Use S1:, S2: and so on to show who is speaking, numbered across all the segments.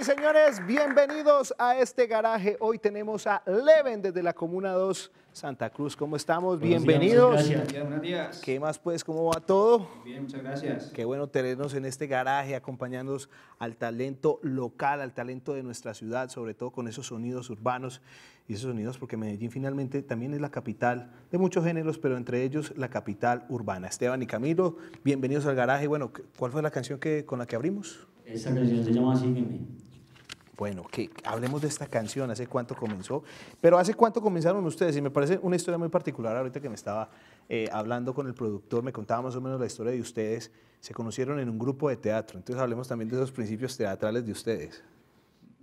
S1: y señores, bienvenidos a este garaje. Hoy tenemos a Leven desde la Comuna 2, Santa Cruz. ¿Cómo estamos? bienvenidos. Buenos días. ¿Qué más pues? ¿Cómo va todo?
S2: Bien, muchas gracias.
S1: Qué bueno tenernos en este garaje, acompañándonos al talento local, al talento de nuestra ciudad, sobre todo con esos sonidos urbanos y esos sonidos, porque Medellín finalmente también es la capital de muchos géneros, pero entre ellos la capital urbana. Esteban y Camilo, bienvenidos al garaje. Bueno, ¿cuál fue la canción que, con la que abrimos? Esta canción se llama Sígueme. Bueno, que hablemos de esta canción, hace cuánto comenzó, pero hace cuánto comenzaron ustedes, y me parece una historia muy particular ahorita que me estaba eh, hablando con el productor, me contaba más o menos la historia de ustedes, se conocieron en un grupo de teatro, entonces hablemos también de esos principios teatrales de ustedes.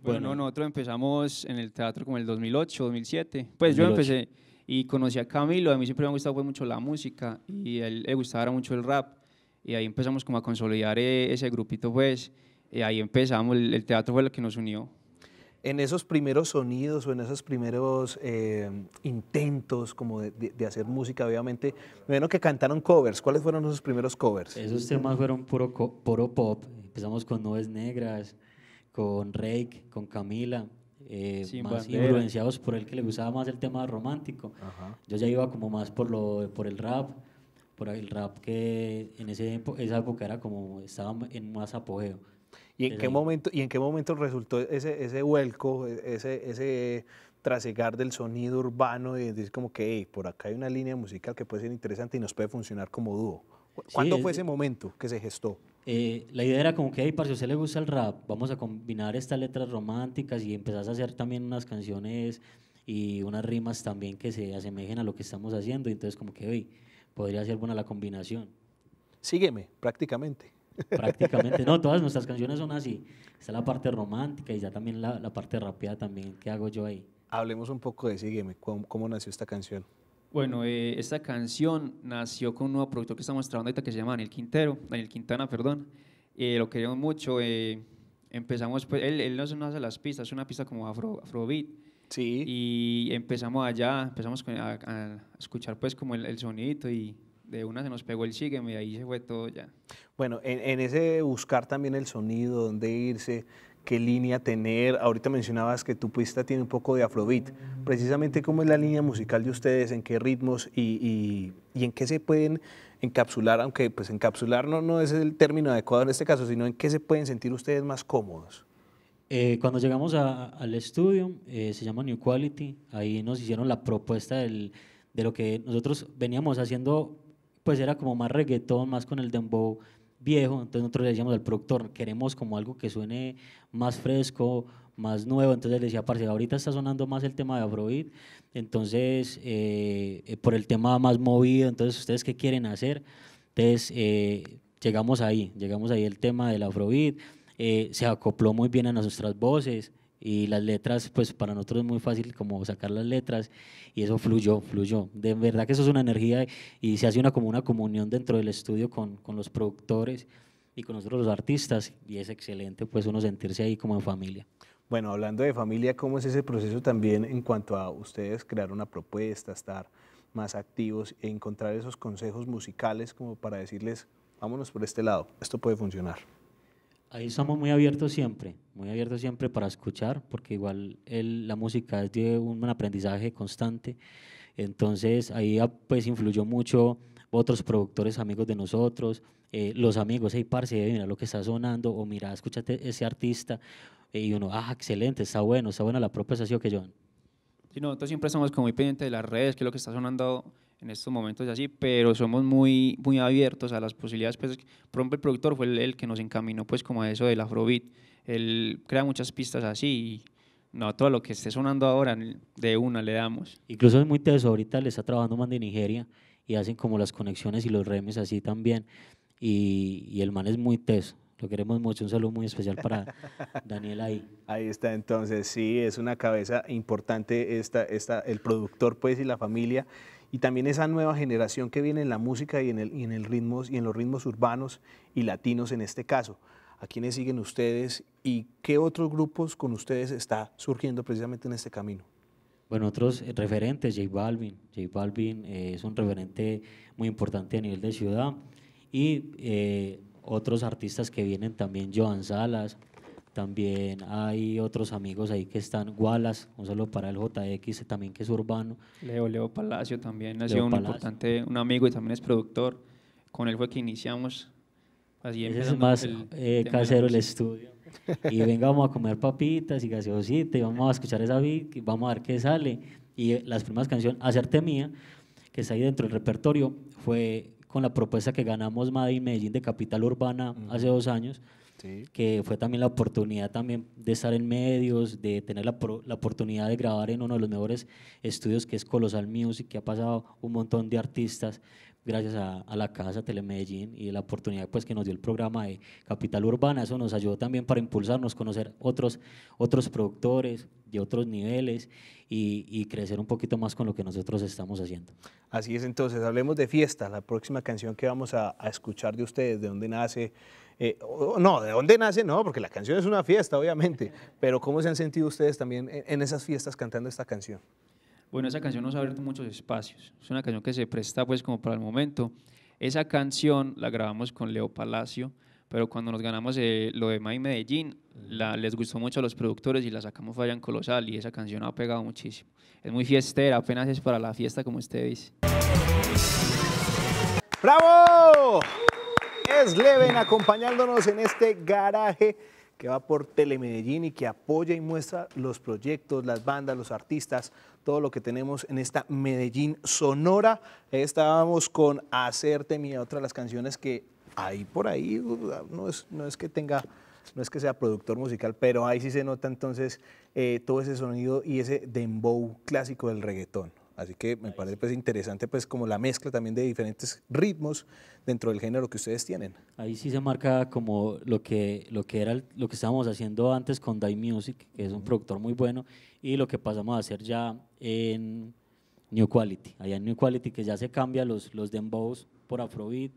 S1: Bueno,
S2: nosotros empezamos en el teatro como el 2008, 2007, pues yo empecé y conocí a Camilo, a mí siempre me ha gustado pues, mucho la música y a él le gustaba mucho el rap, y ahí empezamos como a consolidar eh, ese grupito pues, y eh, ahí empezamos, el, teatro fue lo que nos unió
S1: en esos primeros sonidos o en esos primeros eh, intentos como de, hacer música, obviamente, bueno que cantaron covers. ¿Cuáles fueron esos primeros covers? Esos temas fueron
S3: puro, pop. Empezamos con Nubes Negras, con Rake, con Camila. Eh, más influenciados por el que le gustaba más el tema romántico. Yo ya iba como más por, lo, por el rap, por el rap que en ese, esa época era como, estaba en más apogeo. ¿Y en, qué
S1: momento, ¿Y en qué momento resultó ese, ese vuelco, e, ese, ese trasegar del sonido urbano y decir como que por acá hay una línea musical que puede ser interesante y nos puede funcionar como dúo? ¿Cuándo fue ese momento que se gestó?
S3: Eh, la idea era como que, hey, parce, a usted le gusta el rap, vamos a combinar estas letras románticas y empezás a hacer también unas canciones y unas rimas también que se asemejen a lo que estamos haciendo. Entonces como que, hey, podría ser buena la combinación. Sígueme, prácticamente prácticamente. No, todas nuestras canciones son así. Está la parte romántica y ya también la, parte rápida también que hago yo ahí. Hablemos un poco de Sígueme, ¿cómo,
S1: nació esta canción?
S2: Bueno, eh, esta canción nació con un nuevo productor que estamos mostrando ahorita que se llama Daniel Quintero, Daniel Quintana, perdón. Eh, lo queríamos mucho. Eh, empezamos, pues, él, él nos hace las pistas, es una pista como afro, afrobeat. Sí. Y empezamos allá, empezamos a, escuchar pues como el, el sonidito y de una se nos pegó el sígueme y ahí se fue todo ya.
S1: Bueno, en, en ese buscar también el sonido, dónde irse, qué línea tener. Ahorita mencionabas que tu pista tiene un poco de afrobeat. Precisamente, ¿cómo es la línea musical de ustedes? ¿En qué ritmos y, y, en qué se pueden encapsular? Aunque pues encapsular no, no es el término adecuado en este caso, sino en qué se pueden sentir ustedes más cómodos. Eh, cuando llegamos al estudio, eh, se llama New Quality, ahí nos hicieron la
S3: propuesta del, de lo que nosotros veníamos haciendo pues era como más reggaetón, más con el dembow viejo, entonces nosotros le decíamos al productor, queremos como algo que suene más fresco, más nuevo, entonces le decía, parce, ahorita está sonando más el tema de Afrobeat, entonces eh, por el tema más movido, entonces ustedes qué quieren hacer, entonces eh, llegamos ahí, llegamos ahí el tema del Afrobeat, eh, se acopló muy bien a nuestras voces, y las letras, pues para nosotros es muy fácil como sacar las letras y eso fluyó, fluyó. De verdad que eso es una energía y se hace una, como una comunión dentro del estudio con, con los productores y con nosotros los artistas y es excelente pues uno sentirse ahí como en
S1: familia. Bueno, hablando de familia, ¿cómo es ese proceso también en cuanto a ustedes crear una propuesta, estar más activos e encontrar esos consejos musicales como para decirles, vámonos por este lado, esto puede funcionar?
S3: Ahí somos muy abiertos siempre, muy abiertos siempre para escuchar, porque igual la música es de un, aprendizaje constante. Entonces ahí ah, pues influyó mucho otros productores amigos de nosotros, eh, los amigos, hey parce, mira lo que está sonando, o mira, escúchate ese artista, y uno, ah, excelente, está bueno, está buena la propuesta, ¿sí o que John?
S2: Sí, no, nosotros siempre estamos como muy pendientes de las redes, qué es lo que está sonando en estos momentos así, pero somos muy, muy abiertos a las posibilidades. Pues, por ejemplo, el productor fue el, que nos encaminó pues como a eso del afrobeat. Él crea muchas pistas así y no, todo lo que esté sonando ahora de una le damos. Incluso
S3: es muy teso, ahorita le está trabajando man de Nigeria y hacen como las conexiones y los remes así también. Y, y el man es muy teso. Lo queremos mucho, un saludo muy especial para Daniel
S1: ahí. Ahí está, entonces, sí, es una cabeza importante esta, esta, el productor pues y la familia y también esa nueva generación que viene en la música y en, el, y y en los ritmos urbanos y latinos en este caso. ¿A quiénes siguen ustedes y qué otros grupos con ustedes está surgiendo precisamente en este camino?
S3: Bueno, otros eh, referentes, J Balvin. J Balvin eh, es un referente muy importante a nivel de ciudad. Y eh, otros artistas que vienen también, Joan Salas, también hay otros amigos ahí que están, Wallace, un solo para el JX, también que es urbano.
S2: Leo, Leo Palacio también ha sido un importante, un amigo y también es productor. Con él fue que iniciamos. Así Ese es más eh, casero el
S3: estudio. y venga, vamos a comer papitas y gaseositas y vamos a escuchar esa beat, y vamos a ver qué sale. Y las primeras canciones, Hacerte Mía, que está ahí dentro del repertorio, fue con la propuesta que ganamos Madrid Medellín de Capital Urbana hace dos años que fue también la oportunidad también de estar en medios, de tener la, la, oportunidad de grabar en uno de los mejores estudios que es Colosal Music, que ha pasado un montón de artistas gracias a, la casa Telemedellín y la oportunidad pues, que nos dio el programa de Capital Urbana. Eso nos ayudó también para impulsarnos, conocer otros, otros productores de otros niveles y, crecer un poquito más con lo que nosotros estamos haciendo.
S1: Así es, entonces, hablemos de fiesta, la próxima canción que vamos a, a escuchar de ustedes, de dónde nace eh, no, ¿de dónde nace? No, porque la canción es una fiesta, obviamente, pero ¿cómo se han sentido ustedes también en esas fiestas cantando esta canción?
S2: Bueno, esa canción nos ha abierto muchos espacios, es una canción que se presta pues como para el momento. Esa canción la grabamos con Leo Palacio, pero cuando nos ganamos eh, lo de May Medellín, la, les gustó mucho a los productores y la sacamos fallan Colosal y esa canción ha pegado muchísimo. Es muy fiestera, apenas es para la fiesta como usted dice.
S1: ¡Bravo! es Leven acompañándonos en este garaje que va por Telemedellín y que apoya y muestra los proyectos, las bandas, los artistas, todo lo que tenemos en esta Medellín sonora. Estábamos con Hacerte Mía, otra de las canciones que hay por ahí, uh, no es, que tenga no es que sea productor musical, pero ahí sí se nota entonces eh, todo ese sonido y ese dembow clásico del reggaetón. Así que me parece pues, interesante pues como la mezcla también de diferentes ritmos dentro del género que ustedes tienen. Ahí sí se marca como lo que, lo que era lo que estábamos haciendo antes con
S3: Die Music, que es un productor muy bueno, y lo que pasamos a hacer ya en New Quality, allá en New Quality que ya se cambia los, los dembows por Afrobeat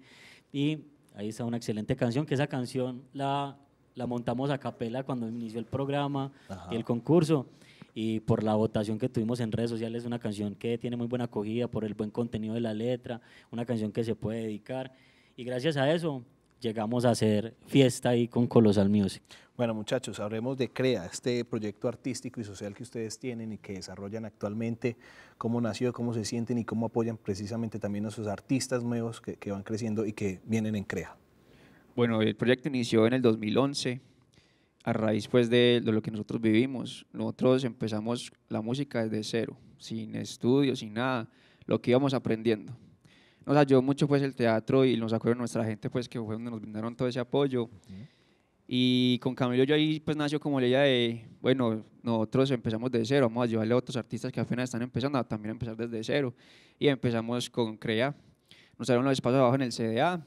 S3: y ahí está una excelente canción, que esa canción la, la montamos a capela cuando inició el programa y el concurso y por la votación que tuvimos en redes sociales, una canción que tiene muy buena acogida, por el buen contenido de la letra, una canción que se puede dedicar. Y gracias a eso llegamos a hacer fiesta ahí con Colosal Music.
S1: Bueno muchachos, hablemos de CREA, este proyecto artístico y social que ustedes tienen y que desarrollan actualmente, cómo nació, cómo se sienten y cómo apoyan precisamente también a esos artistas nuevos que, que van creciendo y que vienen en
S2: CREA. Bueno, el proyecto inició en el 2011 a raíz pues de lo que nosotros vivimos, nosotros empezamos la música desde cero, sin estudios, sin nada, lo que íbamos aprendiendo. Nos ayudó mucho pues el teatro y nos acuerdo nuestra gente pues que fue donde nos brindaron todo ese apoyo. Y con Camilo yo ahí pues nació como la idea de, bueno, nosotros empezamos desde cero, vamos a ayudarle a otros artistas que apenas están empezando a también empezar desde cero. Y empezamos con CREA, nos dieron los espacios abajo en el CDA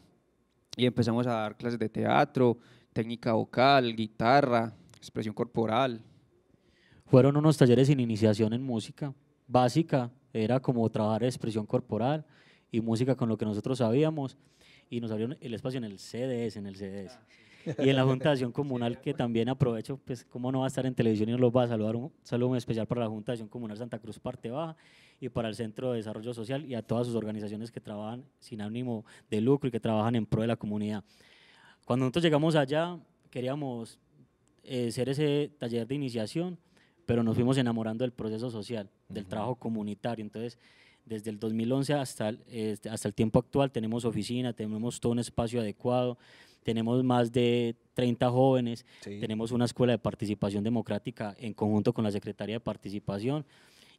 S2: y empezamos a dar clases de teatro, técnica vocal, guitarra, expresión corporal.
S3: Fueron unos talleres sin iniciación en música básica, era como trabajar expresión corporal y música con lo que nosotros sabíamos y nos abrieron el espacio en el CDS, en el CDS. Y en la Junta Comunal, que también aprovecho, pues cómo no va a estar en televisión y nos los va a saludar, un saludo especial para la Junta Comunal Santa Cruz Parte Baja y para el Centro de Desarrollo Social y a todas sus organizaciones que trabajan sin ánimo de lucro y que trabajan en pro de la comunidad. Cuando nosotros llegamos allá, queríamos eh, ser ese taller de iniciación, pero nos fuimos enamorando del proceso social, del trabajo comunitario. Entonces, desde el 2011 hasta el, este, hasta el tiempo actual tenemos oficina, tenemos todo un espacio adecuado, tenemos más de 30 jóvenes, tenemos una escuela de participación democrática en conjunto con la Secretaría de Participación.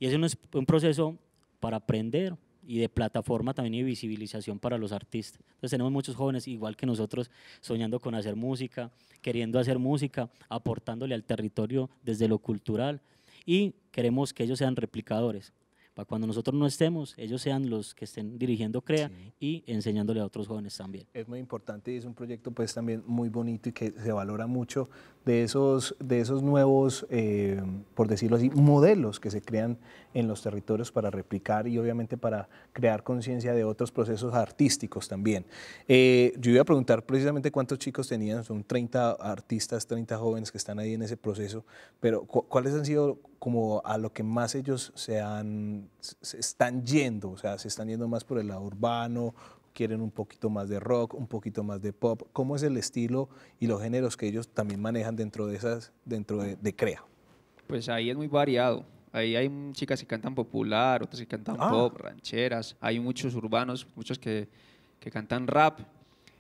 S3: Y es un, un proceso para aprender, y de plataforma también y visibilización para los artistas. Entonces tenemos muchos jóvenes, igual que nosotros, soñando con hacer música, queriendo hacer música, aportándole al territorio desde lo cultural y queremos que ellos sean replicadores. Para cuando nosotros no estemos, ellos sean los que estén
S1: dirigiendo CREA y enseñándole a otros jóvenes también. Es muy importante y es un proyecto pues también muy bonito y que se valora mucho de esos, de esos nuevos, eh, por decirlo así, modelos que se crean en los territorios para replicar y obviamente para crear conciencia de otros procesos artísticos también. Eh, yo iba a preguntar precisamente cuántos chicos tenían, son 30 artistas, 30 jóvenes que están ahí en ese proceso, pero ¿cuáles han sido como a lo que más ellos se, han, se están yendo? O sea, se están yendo más por el lado urbano quieren un poquito más de rock, un poquito más de pop. ¿Cómo es el estilo y los géneros que ellos también manejan dentro de esas, dentro de,
S2: Crea? Pues ahí es muy variado. Ahí hay chicas que cantan popular, otras que cantan ah. pop, rancheras. Hay muchos urbanos, muchos que, que cantan rap.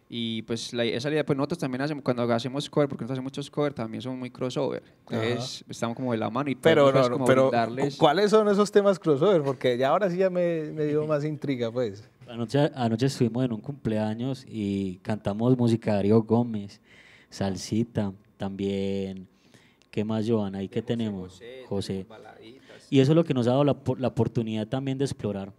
S2: Y pues la, esa idea, pues nosotros también hacemos, cuando hacemos cover, porque nosotros hacemos muchos cover, también somos muy crossover. Entonces, estamos como de la mano y pero, no, pues pero darles... ¿cuáles son esos temas crossover? Porque ya ahora
S1: sí ya me, me dio más intriga, pues.
S3: Anoche, anoche estuvimos en un cumpleaños y cantamos música de Darío Gómez, Salsita, también. ¿Qué más, joan Ahí que tenemos? José. Y eso es lo que nos ha dado la oportunidad también de explorar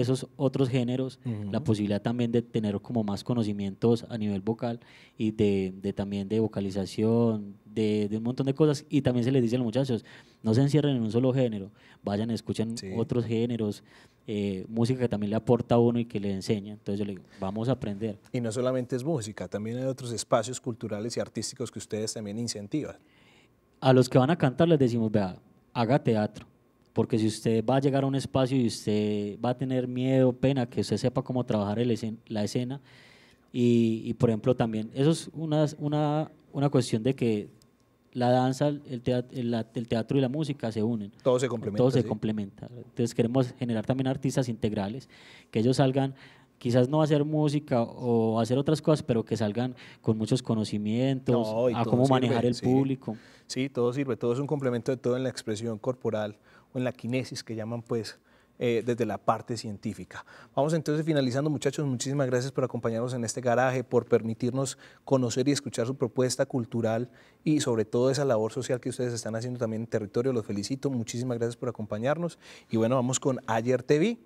S3: esos otros géneros, la posibilidad también de tener como más conocimientos a nivel vocal y de, también de vocalización, de, un montón de cosas. Y también se les dice a los muchachos, no se encierren en un solo género, vayan, escuchen otros géneros, eh, música que también le aporta a uno y que le enseña. Entonces yo le digo, vamos a aprender.
S1: Y no solamente es música, también hay otros espacios culturales y artísticos que ustedes también incentivan.
S3: A los que van a cantar les decimos, vea, haga teatro porque si usted va a llegar a un espacio y usted va a tener miedo, pena, que usted sepa cómo trabajar la escena. Y, por ejemplo, también, eso es una, una, una cuestión de que la danza, el teatro, teatro, y la música se unen. Todo se complementa. Todo se complementa. Entonces queremos generar también artistas integrales, que ellos salgan, quizás no a hacer música o hacer otras cosas, pero que salgan con muchos conocimientos, a cómo manejar el
S1: público. Sí, todo sirve, todo es un complemento de todo en la expresión corporal o en la kinesis que llaman pues eh, desde la parte científica. Vamos entonces finalizando, muchachos. Muchísimas gracias por acompañarnos en este garaje, por permitirnos conocer y escuchar su propuesta cultural y sobre todo esa labor social que ustedes están haciendo también en territorio. Los felicito. Muchísimas gracias por acompañarnos. Y bueno, vamos con Ayer TV,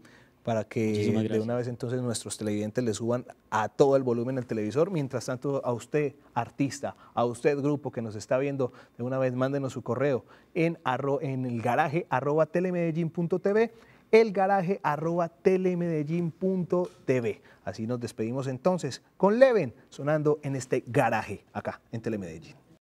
S1: para que de una vez entonces nuestros televidentes le suban a todo el volumen el televisor. Mientras tanto, a usted, artista, a usted, grupo que nos está viendo, de una vez mándenos su correo en, en el garaje arroba el garaje arroba telemedellín.tv. Así nos despedimos entonces con Leven sonando en este garaje acá en Telemedellín.